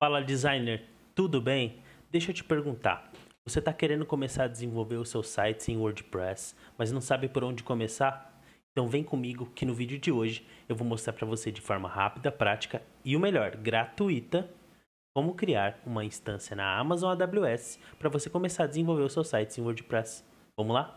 Fala designer, tudo bem? Deixa eu te perguntar. Você está querendo começar a desenvolver os seus sites em WordPress, mas não sabe por onde começar? Então vem comigo que no vídeo de hoje eu vou mostrar para você de forma rápida, prática e o melhor, gratuita, como criar uma instância na Amazon AWS para você começar a desenvolver os seus sites em WordPress. Vamos lá?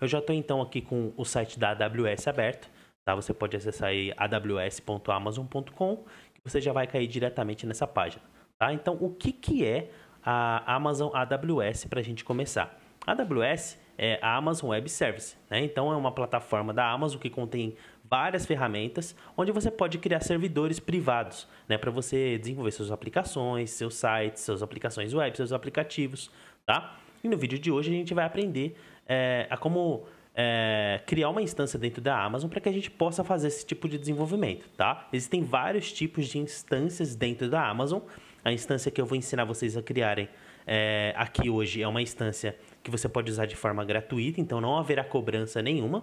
Eu já estou então aqui com o site da AWS aberto. Tá? Você pode acessar aí aws.amazon.com, que você já vai cair diretamente nessa página. Tá? Então, o que, que é a Amazon AWS para a gente começar? A AWS é a Amazon Web Service. Né? Então, é uma plataforma da Amazon que contém várias ferramentas onde você pode criar servidores privados né? para você desenvolver suas aplicações, seus sites, suas aplicações web, seus aplicativos. Tá? E no vídeo de hoje a gente vai aprender é, a como é, criar uma instância dentro da Amazon para que a gente possa fazer esse tipo de desenvolvimento, tá? Existem vários tipos de instâncias dentro da Amazon. A instância que eu vou ensinar vocês a criarem é, aqui hoje é uma instância que você pode usar de forma gratuita, então não haverá cobrança nenhuma.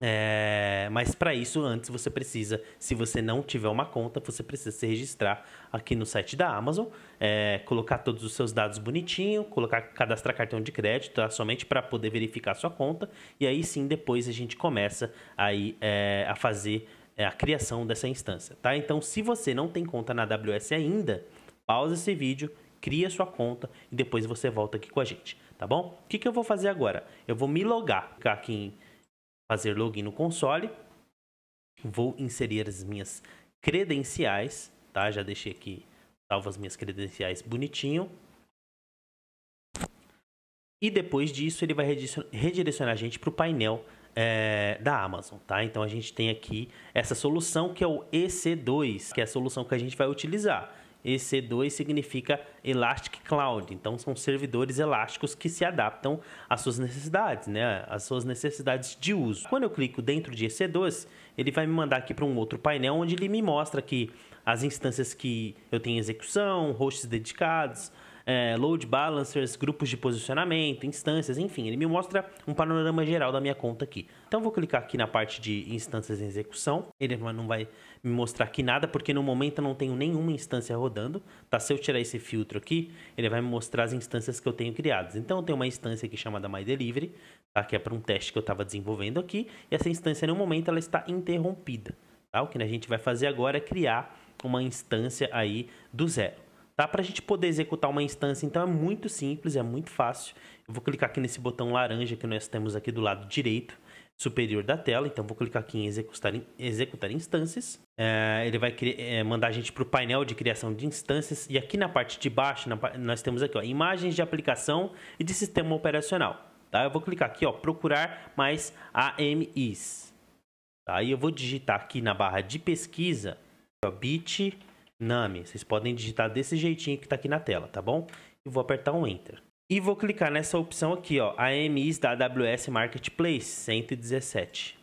É, mas para isso, antes você precisa, se você não tiver uma conta, você precisa se registrar aqui no site da Amazon, é, colocar todos os seus dados bonitinho, colocar, cadastrar cartão de crédito, tá? somente para poder verificar sua conta. E aí sim, depois a gente começa aí é, a fazer é, a criação dessa instância, tá? Então, se você não tem conta na AWS ainda, pausa esse vídeo, cria sua conta e depois você volta aqui com a gente, tá bom? O que, que eu vou fazer agora? Eu vou me logar, ficar aqui em fazer login no console. Vou inserir as minhas credenciais, tá? Já deixei aqui salvo as minhas credenciais bonitinho. E depois disso ele vai redirecionar a gente para o painel é, da Amazon, tá? Então a gente tem aqui essa solução que é o EC2, que é a solução que a gente vai utilizar. EC2 significa Elastic Cloud. Então, são servidores elásticos que se adaptam às suas necessidades, né? Às suas necessidades de uso. Quando eu clico dentro de EC2, ele vai me mandar aqui para um outro painel onde ele me mostra aqui as instâncias que eu tenho execução, hosts dedicados, é, load balancers, grupos de posicionamento, instâncias, enfim. Ele me mostra um panorama geral da minha conta aqui. Então, vou clicar aqui na parte de instâncias em execução. Ele não vai me mostrar aqui nada, porque no momento eu não tenho nenhuma instância rodando. Tá? Se eu tirar esse filtro aqui, ele vai me mostrar as instâncias que eu tenho criadas. Então, eu tenho uma instância aqui chamada MyDelivery, tá? que é para um teste que eu estava desenvolvendo aqui. E essa instância, no momento, ela está interrompida. Tá? O que a gente vai fazer agora é criar uma instância aí do zero tá? Para a gente poder executar uma instância, então é muito simples, é muito fácil. Eu vou clicar aqui nesse botão laranja que nós temos aqui do lado direito superior da tela, então vou clicar aqui em executar, executar instâncias. É, ele vai é, mandar a gente para o painel de criação de instâncias e aqui na parte de baixo na, nós temos aqui ó, imagens de aplicação e de sistema operacional. Tá? Eu vou clicar aqui ó, procurar mais AMIs. Tá? eu vou digitar aqui na barra de pesquisa ó, bit Nami. Vocês podem digitar desse jeitinho que está aqui na tela, tá bom? E vou apertar um Enter. E vou clicar nessa opção aqui, ó, AMIs da AWS Marketplace 117.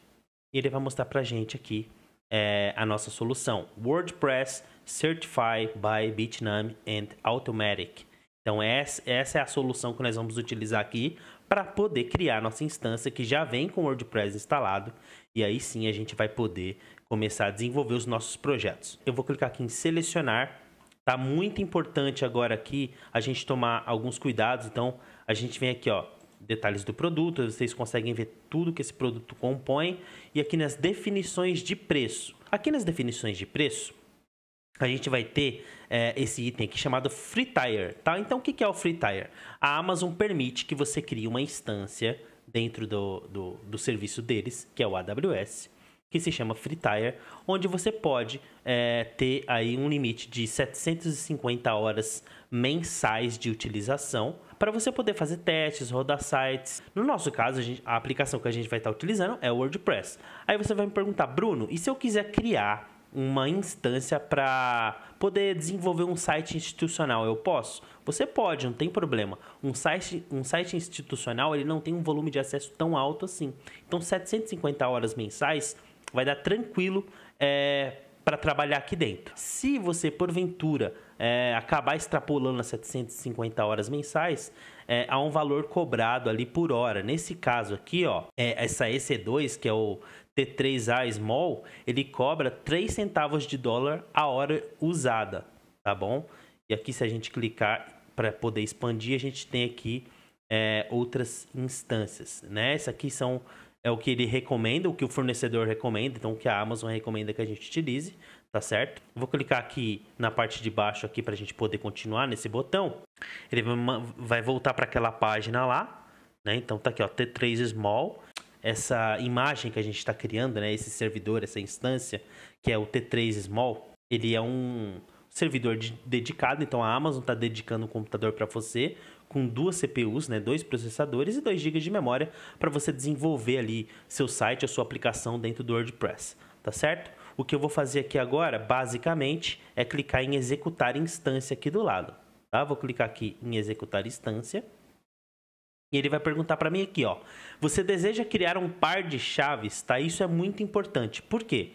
E ele vai mostrar pra gente aqui é, a nossa solução. WordPress Certified by Bitnami and Automatic. Então essa é a solução que nós vamos utilizar aqui para poder criar nossa instância que já vem com o WordPress instalado e aí sim a gente vai poder começar a desenvolver os nossos projetos. Eu vou clicar aqui em selecionar. Tá muito importante agora aqui a gente tomar alguns cuidados, então a gente vem aqui, ó, detalhes do produto, vocês conseguem ver tudo que esse produto compõe e aqui nas definições de preço. Aqui nas definições de preço, a gente vai ter é, esse item aqui chamado Free Tire, tá? Então, o que é o Free Tire? A Amazon permite que você crie uma instância dentro do, do, do serviço deles, que é o AWS, que se chama Free Tire, onde você pode é, ter aí um limite de 750 horas mensais de utilização para você poder fazer testes, rodar sites. No nosso caso, a, gente, a aplicação que a gente vai estar tá utilizando é o WordPress. Aí você vai me perguntar, Bruno, e se eu quiser criar uma instância para poder desenvolver um site institucional. Eu posso? Você pode, não tem problema. Um site, um site institucional ele não tem um volume de acesso tão alto assim. Então, 750 horas mensais vai dar tranquilo é, para trabalhar aqui dentro. Se você, porventura, é, acabar extrapolando as 750 horas mensais, é, há um valor cobrado ali por hora. Nesse caso aqui, ó, é, essa EC2, que é o T3A Small, ele cobra 3 centavos de dólar a hora usada, tá bom? E aqui se a gente clicar para poder expandir, a gente tem aqui é, outras instâncias, né? essa aqui são é o que ele recomenda, o que o fornecedor recomenda, então o que a Amazon recomenda que a gente utilize, tá certo? Vou clicar aqui na parte de baixo aqui para a gente poder continuar nesse botão. Ele vai voltar para aquela página lá, né? Então tá aqui, ó, T3 Small essa imagem que a gente está criando, né? Esse servidor, essa instância, que é o T3 Small, ele é um servidor de, dedicado, então a Amazon está dedicando um computador para você com duas CPUs, né, dois processadores e 2 GB de memória para você desenvolver ali seu site, a sua aplicação dentro do WordPress, tá certo? O que eu vou fazer aqui agora, basicamente, é clicar em executar instância aqui do lado, tá? Vou clicar aqui em executar instância. E ele vai perguntar para mim aqui, ó. Você deseja criar um par de chaves, tá? Isso é muito importante. Por quê?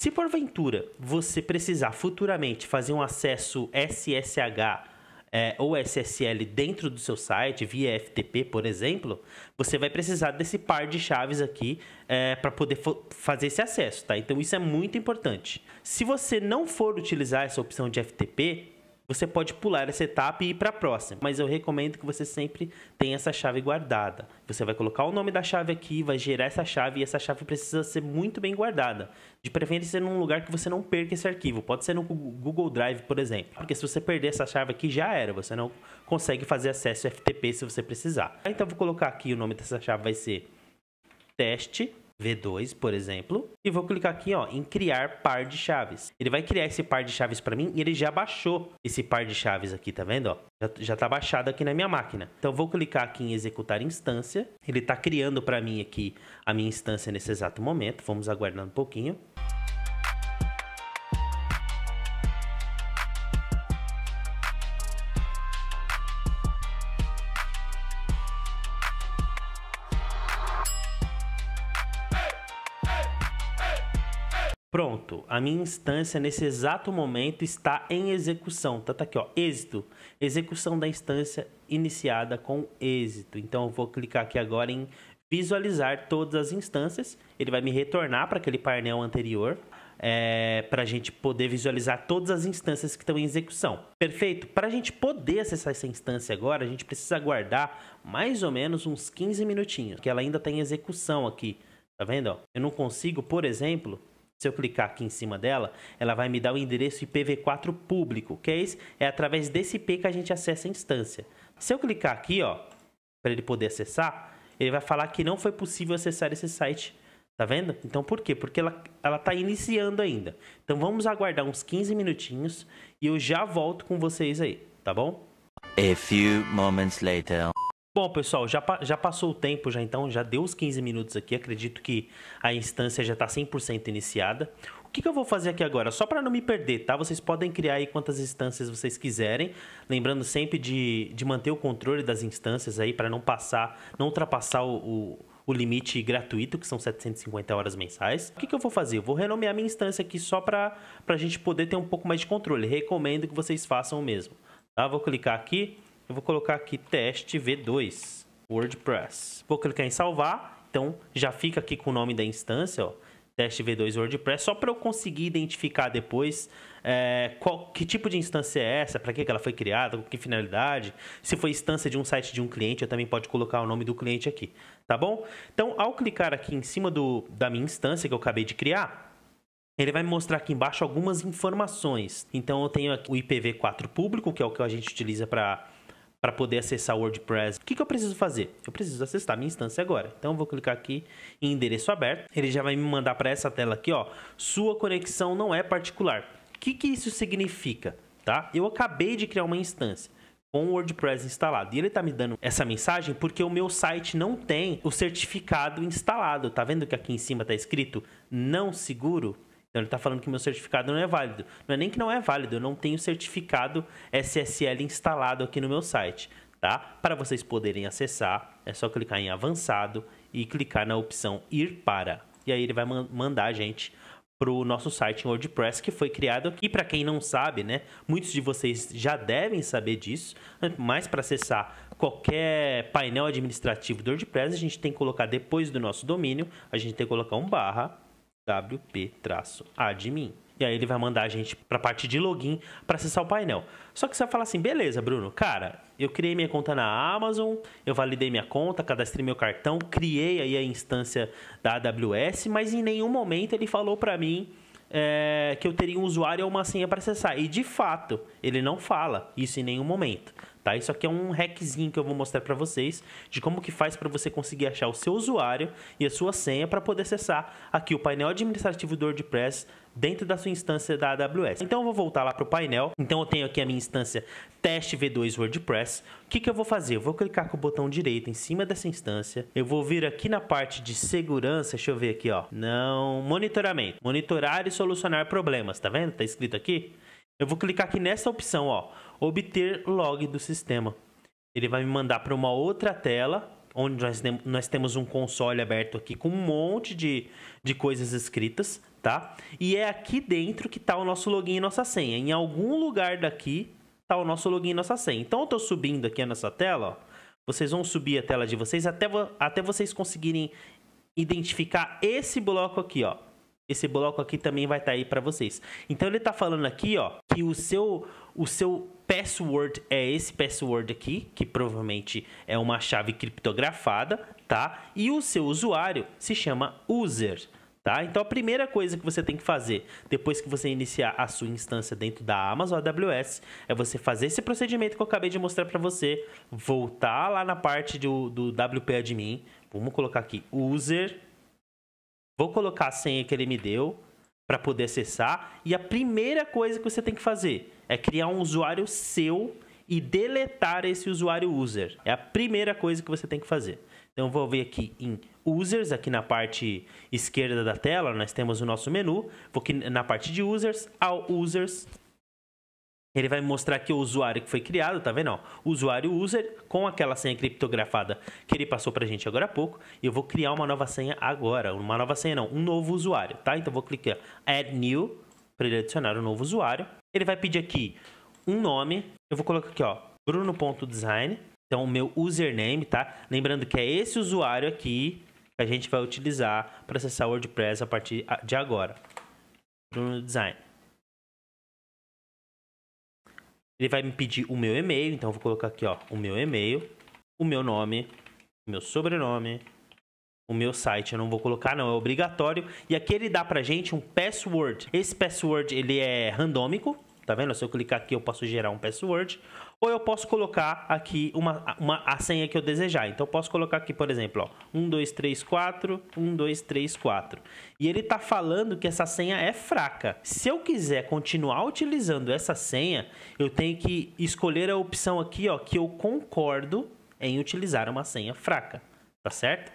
Se porventura você precisar futuramente fazer um acesso SSH é, ou SSL dentro do seu site, via FTP, por exemplo, você vai precisar desse par de chaves aqui é, para poder fazer esse acesso, tá? Então isso é muito importante. Se você não for utilizar essa opção de FTP, você pode pular essa etapa e ir para a próxima. Mas eu recomendo que você sempre tenha essa chave guardada. Você vai colocar o nome da chave aqui, vai gerar essa chave e essa chave precisa ser muito bem guardada. De preferência num lugar que você não perca esse arquivo. Pode ser no Google Drive, por exemplo. Porque se você perder essa chave aqui, já era. Você não consegue fazer acesso FTP se você precisar. Então vou colocar aqui o nome dessa chave vai ser teste V2, por exemplo, e vou clicar aqui ó, em criar par de chaves. Ele vai criar esse par de chaves para mim e ele já baixou esse par de chaves aqui, tá vendo? Ó? Já, já tá baixado aqui na minha máquina. Então vou clicar aqui em executar instância. Ele está criando para mim aqui a minha instância nesse exato momento. Vamos aguardar um pouquinho. A minha instância, nesse exato momento, está em execução. Tá, tá aqui, ó. Êxito. Execução da instância iniciada com êxito. Então, eu vou clicar aqui agora em visualizar todas as instâncias. Ele vai me retornar para aquele painel anterior. É, para a gente poder visualizar todas as instâncias que estão em execução. Perfeito? Para a gente poder acessar essa instância agora, a gente precisa aguardar mais ou menos uns 15 minutinhos, que ela ainda está em execução aqui. Tá vendo? Eu não consigo, por exemplo, se eu clicar aqui em cima dela, ela vai me dar o endereço IPv4 público, que é, esse, é através desse IP que a gente acessa a instância. Se eu clicar aqui, ó, para ele poder acessar, ele vai falar que não foi possível acessar esse site. Tá vendo? Então por quê? Porque ela, ela tá iniciando ainda. Então vamos aguardar uns 15 minutinhos e eu já volto com vocês aí, tá bom? A few moments later. Bom, pessoal, já, já passou o tempo, já então, já deu os 15 minutos aqui. Acredito que a instância já está 100% iniciada. O que, que, eu vou fazer aqui agora? Só para não me perder, tá? Vocês podem criar aí quantas instâncias vocês quiserem. Lembrando sempre de, de manter o controle das instâncias aí para não passar, não ultrapassar o, o, o, limite gratuito, que são 750 horas mensais. O que, que eu vou fazer? Eu vou renomear minha instância aqui só para a gente poder ter um pouco mais de controle. Recomendo que vocês façam o mesmo. Tá? Vou clicar aqui eu vou colocar aqui teste V2 WordPress. Vou clicar em salvar. Então já fica aqui com o nome da instância, ó, teste V2 WordPress, só para eu conseguir identificar depois é, qual, que tipo de instância é essa, para que ela foi criada, com que finalidade. Se foi instância de um site de um cliente, eu também pode colocar o nome do cliente aqui, tá bom? Então, ao clicar aqui em cima do, da minha instância que eu acabei de criar, ele vai mostrar aqui embaixo algumas informações. Então eu tenho aqui o IPv4 público, que é o que a gente utiliza para para poder acessar o WordPress. O que, que eu preciso fazer? Eu preciso acessar minha instância agora. Então eu vou clicar aqui em endereço aberto. Ele já vai me mandar para essa tela aqui, ó. Sua conexão não é particular. O que, que isso significa? Tá? Eu acabei de criar uma instância com o WordPress instalado. E ele está me dando essa mensagem porque o meu site não tem o certificado instalado. Tá vendo que aqui em cima está escrito não seguro? Então ele está falando que meu certificado não é válido. Não é nem que não é válido, eu não tenho certificado SSL instalado aqui no meu site, tá? Para vocês poderem acessar, é só clicar em avançado e clicar na opção ir para. E aí ele vai mandar a gente para o nosso site em WordPress que foi criado aqui. Para quem não sabe, né? Muitos de vocês já devem saber disso, né? mas para acessar qualquer painel administrativo do WordPress, a gente tem que colocar depois do nosso domínio, a gente tem que colocar um barra wp-admin. E aí ele vai mandar a gente para a parte de login para acessar o painel. Só que você vai falar assim, beleza, Bruno, cara, eu criei minha conta na Amazon, eu validei minha conta, cadastrei meu cartão, criei aí a instância da AWS, mas em nenhum momento ele falou para mim é, que eu teria um usuário ou uma senha para acessar. E de fato, ele não fala isso em nenhum momento. Tá? Isso aqui é um hackzinho que eu vou mostrar para vocês de como que faz para você conseguir achar o seu usuário e a sua senha para poder acessar aqui o painel administrativo do WordPress dentro da sua instância da AWS. Então eu vou voltar lá para o painel. Então eu tenho aqui a minha instância teste v2 WordPress. O que, que eu vou fazer? Eu vou clicar com o botão direito em cima dessa instância. Eu vou vir aqui na parte de segurança. Deixa eu ver aqui, ó. Não, monitoramento. Monitorar e solucionar problemas. Tá vendo? Tá escrito aqui. Eu vou clicar aqui nessa opção, ó obter log do sistema. Ele vai me mandar para uma outra tela, onde nós, nós temos um console aberto aqui com um monte de, de coisas escritas, tá? E é aqui dentro que está o nosso login e nossa senha. Em algum lugar daqui está o nosso login e nossa senha. Então eu estou subindo aqui nessa tela, ó. Vocês vão subir a tela de vocês até, até vocês conseguirem identificar esse bloco aqui, ó. Esse bloco aqui também vai estar tá aí para vocês. Então ele está falando aqui, ó, que o seu o seu password é esse password aqui, que provavelmente é uma chave criptografada, tá? E o seu usuário se chama user, tá? Então a primeira coisa que você tem que fazer depois que você iniciar a sua instância dentro da Amazon AWS é você fazer esse procedimento que eu acabei de mostrar para você, voltar lá na parte do, do WP Admin, vamos colocar aqui user, vou colocar a senha que ele me deu para poder acessar e a primeira coisa que você tem que fazer é criar um usuário seu e deletar esse usuário user. É a primeira coisa que você tem que fazer. Então vou vir aqui em users, aqui na parte esquerda da tela, nós temos o nosso menu. Vou aqui na parte de users, ao users. Ele vai mostrar aqui o usuário que foi criado, tá vendo? Ó, usuário user com aquela senha criptografada que ele passou pra gente agora há pouco. E eu vou criar uma nova senha agora. Uma nova senha não, um novo usuário, tá? Então vou clicar add new para ele adicionar o um novo usuário. Ele vai pedir aqui um nome. Eu vou colocar aqui, ó, bruno.design. Então, o meu username, tá? Lembrando que é esse usuário aqui que a gente vai utilizar para acessar o WordPress a partir ah, de agora. Bruno Design. Ele vai me pedir o meu e-mail, então eu vou colocar aqui, ó, o meu e-mail, o meu nome, o meu sobrenome, o meu site. Eu não vou colocar, não, é obrigatório. E aqui ele dá pra gente um password. Esse password ele é randômico, tá vendo? Se eu clicar aqui, eu posso gerar um password. Ou eu posso colocar aqui uma, uma a senha que eu desejar. Então, eu posso colocar aqui, por exemplo, ó, 1, 2, 3, 4, 1, 2, 3, 4. E ele tá falando que essa senha é fraca. Se eu quiser continuar utilizando essa senha, eu tenho que escolher a opção aqui, ó, que eu concordo em utilizar uma senha fraca, tá certo?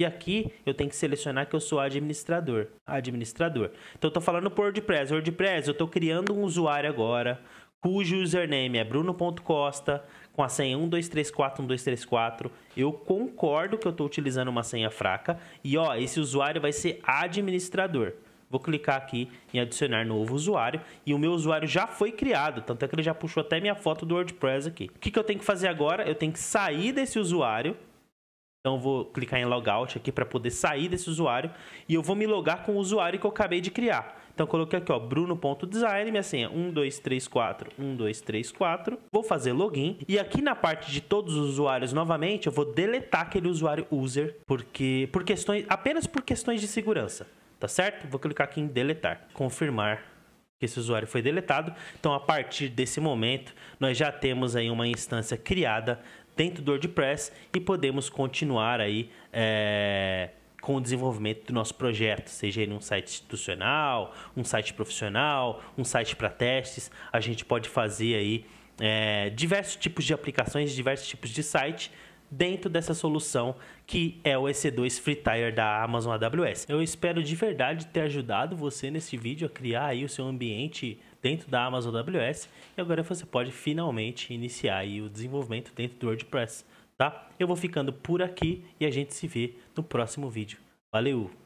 E aqui eu tenho que selecionar que eu sou administrador. Administrador. Então eu estou falando por WordPress. WordPress, eu estou criando um usuário agora, cujo username é bruno.costa, com a senha 12341234. Eu concordo que eu estou utilizando uma senha fraca. E ó, esse usuário vai ser administrador. Vou clicar aqui em adicionar novo usuário e o meu usuário já foi criado, tanto é que ele já puxou até minha foto do WordPress aqui. O que, que eu tenho que fazer agora? Eu tenho que sair desse usuário então eu vou clicar em logout aqui para poder sair desse usuário e eu vou me logar com o usuário que eu acabei de criar. Então coloquei aqui, ó, bruno.design, minha senha 1234 1234. Vou fazer login e aqui na parte de todos os usuários novamente, eu vou deletar aquele usuário user porque por questões apenas por questões de segurança, tá certo? Vou clicar aqui em deletar, confirmar que esse usuário foi deletado. Então, a partir desse momento, nós já temos aí uma instância criada dentro do WordPress e podemos continuar aí é, com o desenvolvimento do nosso projeto, seja ele um site institucional, um site profissional, um site para testes, a gente pode fazer aí é, diversos tipos de aplicações, diversos tipos de site dentro dessa solução que é o EC2 Free Tire da Amazon AWS. Eu espero de verdade ter ajudado você nesse vídeo a criar aí o seu ambiente dentro da Amazon AWS e agora você pode finalmente iniciar o desenvolvimento dentro do WordPress, tá? Eu vou ficando por aqui e a gente se vê no próximo vídeo. Valeu!